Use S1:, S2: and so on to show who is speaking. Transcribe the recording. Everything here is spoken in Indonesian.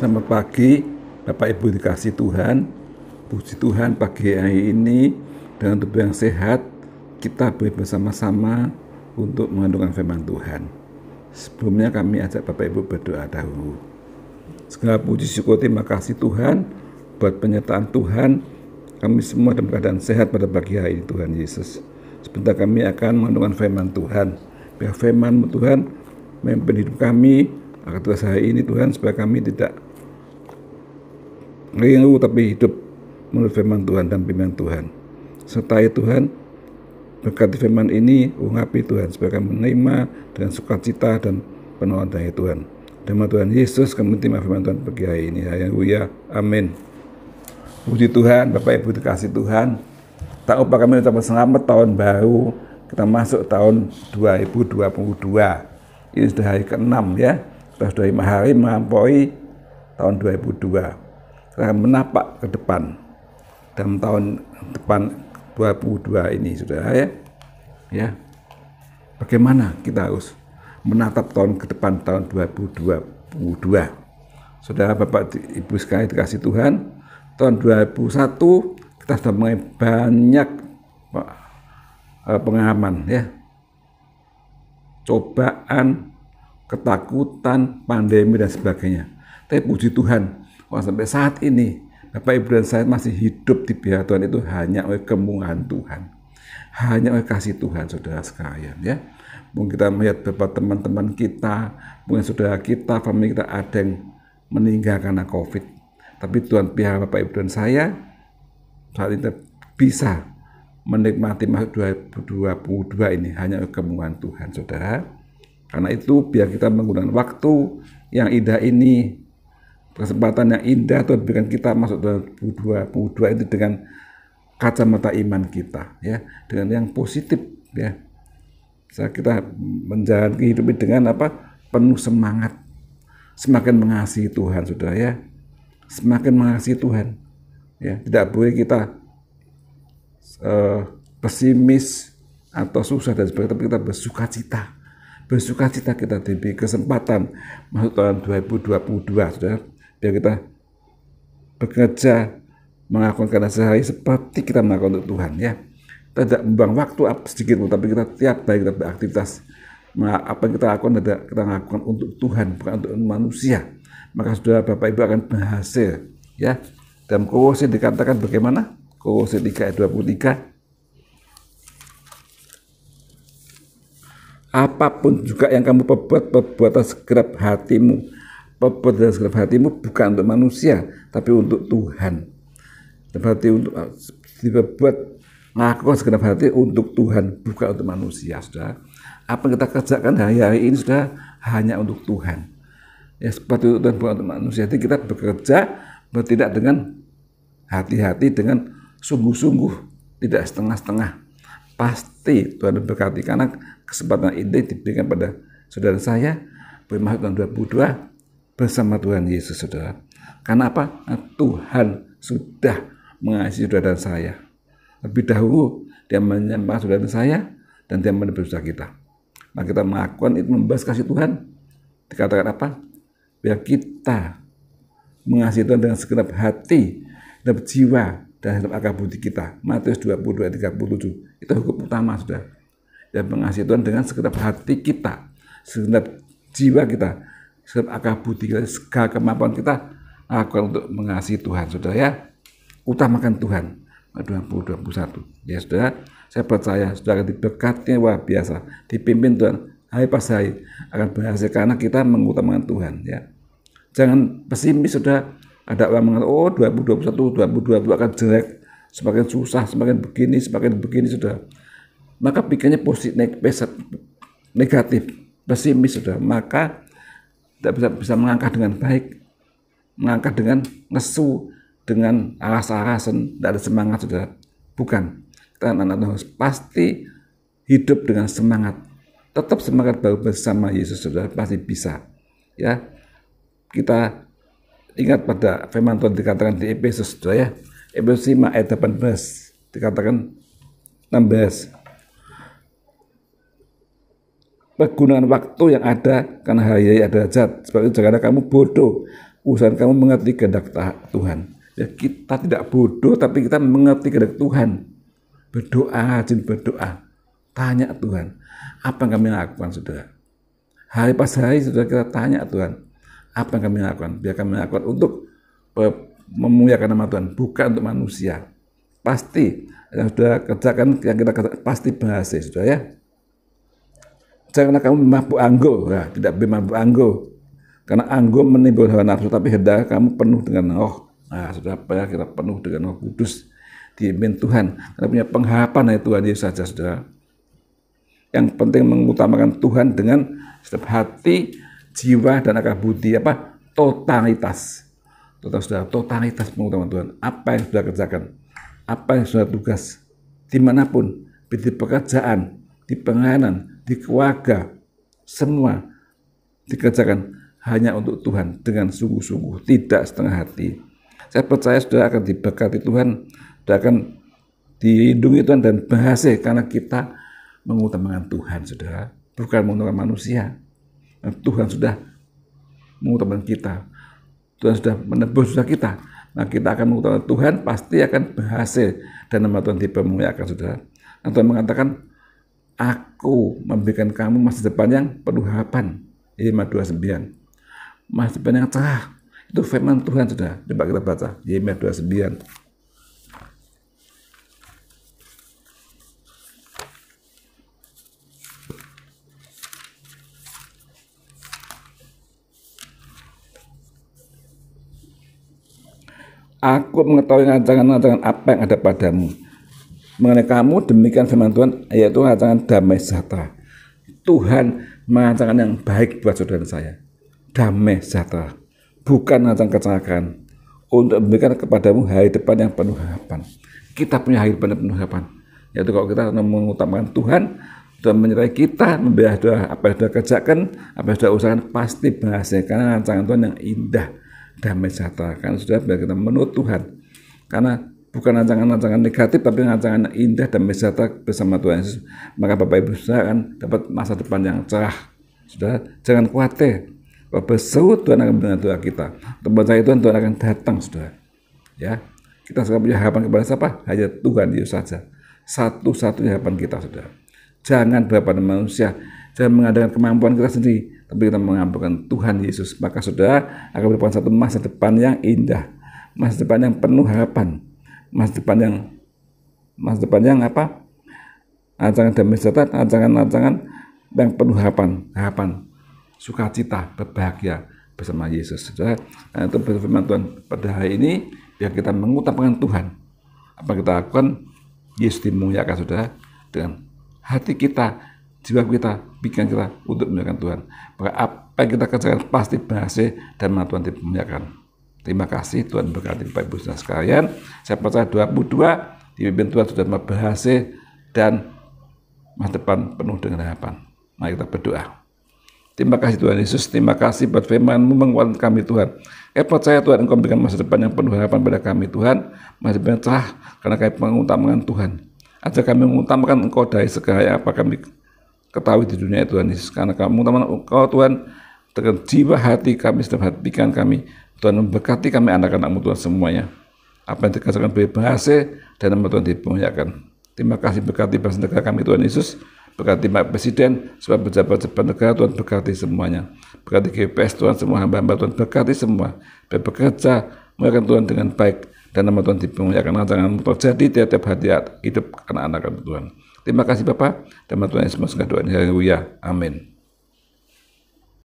S1: Selamat pagi, Bapak Ibu dikasih Tuhan. Puji Tuhan pagi hari ini dengan tubuh yang sehat, kita boleh bersama-sama untuk mengandungkan firman Tuhan. Sebelumnya kami ajak Bapak Ibu berdoa dahulu. Segala puji syukur terima kasih Tuhan buat penyertaan Tuhan kami semua dalam keadaan sehat pada pagi hari ini Tuhan Yesus. Sebentar kami akan mengandungkan firman Tuhan. Biar firman Tuhan memimpin hidup kami agar tugas hari ini Tuhan supaya kami tidak keliru tapi hidup menurut firman Tuhan dan bimbingan Tuhan. Sertai Tuhan, berkati firman ini, ungapi Tuhan sebagai menerima dengan sukacita dan penolongan dari Tuhan. Dama Tuhan Yesus, kami terima firman Tuhan pagi hari ini. Haleluya. Amin. Puji Tuhan, Bapak Ibu dikasih Tuhan. Tak lupa kami ucapkan selamat tahun baru. Kita masuk tahun 2022. Ini sudah hari ke-6 ya. Kita sudah lima hari melampaui tahun 2002 akan menapak ke depan dalam tahun depan 2022 ini sudah ya ya bagaimana kita harus menatap tahun ke depan tahun 2022 saudara bapak ibu sekali dikasih Tuhan tahun 2001 kita sudah mulai banyak eh, pengalaman ya cobaan ketakutan pandemi dan sebagainya tapi puji Tuhan kalau sampai saat ini Bapak Ibu dan saya masih hidup di pihak Tuhan itu hanya oleh kemungan Tuhan. Hanya oleh kasih Tuhan saudara sekalian ya. Mungkin kita melihat beberapa teman-teman kita, mungkin saudara kita, family kita ada yang meninggal karena COVID. Tapi Tuhan pihak Bapak Ibu dan saya saat ini bisa menikmati masuk 2022 ini hanya oleh kemungan Tuhan saudara. Karena itu biar kita menggunakan waktu yang indah ini kesempatan yang indah Tuhan berikan kita masuk ke 2022 itu dengan kacamata iman kita ya dengan yang positif ya Saya kita menjalani hidup dengan apa penuh semangat semakin mengasihi Tuhan sudah ya semakin mengasihi Tuhan ya tidak boleh kita uh, pesimis atau susah dan sebagainya tapi kita bersuka cita bersuka cita kita diberi kesempatan masuk tahun 2022 sudah biar kita bekerja melakukan karena sehari seperti kita melakukan untuk Tuhan ya kita tidak membuang waktu sedikit pun tapi kita tiap hari kita beraktivitas apa yang kita lakukan tidak kita lakukan untuk Tuhan bukan untuk manusia maka sudah bapak ibu akan berhasil ya dalam kursi dikatakan bagaimana kursi 3 ayat 23 apapun juga yang kamu perbuat perbuatan segerap hatimu pepedas hatimu bukan untuk manusia tapi untuk Tuhan hati untuk ah, dibuat ngaku segenap hati untuk Tuhan bukan untuk manusia sudah apa yang kita kerjakan hari-hari ini sudah hanya untuk Tuhan ya seperti itu Tuhan bukan untuk manusia jadi kita bekerja bertindak dengan hati-hati dengan sungguh-sungguh tidak setengah-setengah pasti Tuhan berkati karena kesempatan ini diberikan pada saudara saya bermaksud tahun 2022, bersama Tuhan Yesus, saudara. Karena apa? Tuhan sudah mengasihi saudara dan saya. Lebih dahulu dia menyembah saudara dan saya dan dia menebus dosa kita. Nah, kita melakukan itu membahas kasih Tuhan. Dikatakan apa? Biar kita mengasihi Tuhan dengan segenap hati, segenap jiwa, dan segenap akal budi kita. Matius 22 ayat 37. Itu hukum utama, sudah. Dan mengasihi Tuhan dengan segenap hati kita, segenap jiwa kita, setiap akal budi kita, segala kemampuan kita lakukan untuk mengasihi Tuhan, saudara ya. Utamakan Tuhan. 2021. Ya saudara, saya percaya sudah saudara diberkatnya luar biasa. Dipimpin Tuhan hari pas hari akan berhasil karena kita mengutamakan Tuhan ya. Jangan pesimis sudah ada orang mengatakan oh 2021 2022 akan jelek semakin susah semakin begini semakin begini sudah maka pikirnya positif negatif pesimis sudah maka tidak bisa bisa mengangkat dengan baik mengangkat dengan nesu dengan alas-alasan tidak ada semangat sudah bukan kita anak-anak harus pasti hidup dengan semangat tetap semangat baru bersama Yesus sudah pasti bisa ya kita ingat pada firman Tuhan dikatakan di Efesus saudara ya Efesus 5 ayat 18 dikatakan 16 pergunakan waktu yang ada karena hari ada zat. Sebab itu janganlah kamu bodoh. Urusan kamu mengerti kehendak Tuhan. Ya, kita tidak bodoh tapi kita mengerti kehendak Tuhan. Berdoa, rajin berdoa. Tanya Tuhan, apa yang kami lakukan saudara? Hari pas hari saudara kita tanya Tuhan, apa yang kami lakukan? Biar kami lakukan untuk memuliakan nama Tuhan, bukan untuk manusia. Pasti yang sudah kerjakan yang kita kerjakan pasti berhasil, ya, saudara ya saya karena kamu mabuk anggo, nah, tidak mabuk anggo. Karena anggo menimbulkan hawa nafsu, tapi herda kamu penuh dengan roh. Nah, sudah ya, kita penuh dengan roh kudus, di Tuhan. Kita punya pengharapan dari Tuhan Yesus saja, saudara. Yang penting mengutamakan Tuhan dengan setiap hati, jiwa, dan akal budi. Apa? Totalitas. Total, saudara. Totalitas mengutamakan Tuhan. Apa yang sudah kerjakan? Apa yang sudah tugas? Dimanapun. Di pekerjaan, di penganan, di keluarga, semua dikerjakan hanya untuk Tuhan dengan sungguh-sungguh, tidak setengah hati. Saya percaya sudah akan diberkati Tuhan, sudah akan dilindungi Tuhan dan berhasil karena kita mengutamakan Tuhan, saudara, bukan mengutamakan manusia. Tuhan sudah mengutamakan kita. Tuhan sudah menebus sudah kita. Nah, kita akan mengutamakan Tuhan, pasti akan berhasil dan nama Tuhan dipermuliakan, saudara. Nah, Tuhan mengatakan, Aku memberikan kamu masa depan yang penuh harapan. Yeremia 29. Masa depan yang cerah. Itu firman Tuhan sudah. Coba kita baca. Yeremia 29. Aku mengetahui rancangan-rancangan apa yang ada padamu, mengenai kamu demikian firman Tuhan yaitu mengatakan damai sejahtera. Tuhan mengatakan yang baik buat saudara saya. Damai sejahtera. Bukan mengatakan kecelakaan. Untuk memberikan kepadamu hari depan yang penuh harapan. Kita punya hari depan yang penuh harapan. Yaitu kalau kita mengutamakan Tuhan, Tuhan menyertai kita, membiarkan doa apa yang sudah kerjakan, apa yang sudah usahakan, pasti berhasil. Karena rancangan Tuhan yang indah. Damai sejahtera. Karena sudah kita menurut Tuhan. Karena bukan rancangan-rancangan negatif tapi rancangan indah dan beserta bersama Tuhan Yesus maka Bapak Ibu saudara akan dapat masa depan yang cerah Sudah jangan khawatir bapak berseru Tuhan akan mendengar doa kita untuk percaya Tuhan Tuhan akan datang sudah. ya kita sekarang punya harapan kepada siapa hanya Tuhan Yesus saja satu-satunya harapan kita sudah. jangan berapa manusia jangan mengadakan kemampuan kita sendiri tapi kita mengandalkan Tuhan Yesus maka sudah akan berdepan satu masa depan yang indah masa depan yang penuh harapan masa depan yang masa depan yang apa ancangan damai sejahtera ancangan-ancangan yang penuh harapan harapan sukacita berbahagia bersama Yesus saudara nah, eh, itu berfirman Tuhan pada hari ini biar kita mengutamakan Tuhan apa kita lakukan Yesus dimuliakan saudara dengan hati kita jiwa kita pikiran kita untuk memuliakan Tuhan maka apa yang kita kerjakan pasti berhasil dan Tuhan dimuliakan Terima kasih Tuhan berkati Bapak Ibu Saudara sekalian. Saya percaya 22 dipimpin Tuhan sudah berbahasa dan masa depan penuh dengan harapan. Mari kita berdoa. Terima kasih Tuhan Yesus, terima kasih buat firman-Mu menguatkan kami Tuhan. Kami percaya Tuhan Engkau memberikan masa depan yang penuh harapan pada kami Tuhan. Masa depan cerah karena kami mengutamakan Tuhan. Ada kami mengutamakan Engkau dari segala yang apa kami ketahui di dunia Tuhan Yesus. Karena kami mengutamakan Engkau Tuhan dengan jiwa hati kami, setiap hati kami, Tuhan memberkati kami anak-anakmu Tuhan semuanya. Apa yang dikatakan berbahasa dan nama Tuhan dipermuliakan. Terima kasih berkati bahasa negara kami Tuhan Yesus. Berkati Pak Presiden, sebab pejabat-pejabat negara Tuhan berkati semuanya. Berkati GPS Tuhan semua hamba-hamba Tuhan berkati semua. Bekerja, mengingatkan Tuhan dengan baik. Dan nama Tuhan dipermuliakan. Jangan terjadi tiap-tiap hati hidup anak-anak Tuhan. Terima kasih Bapak. dan Terima Tuhan Yesus. Doa ini, Amin.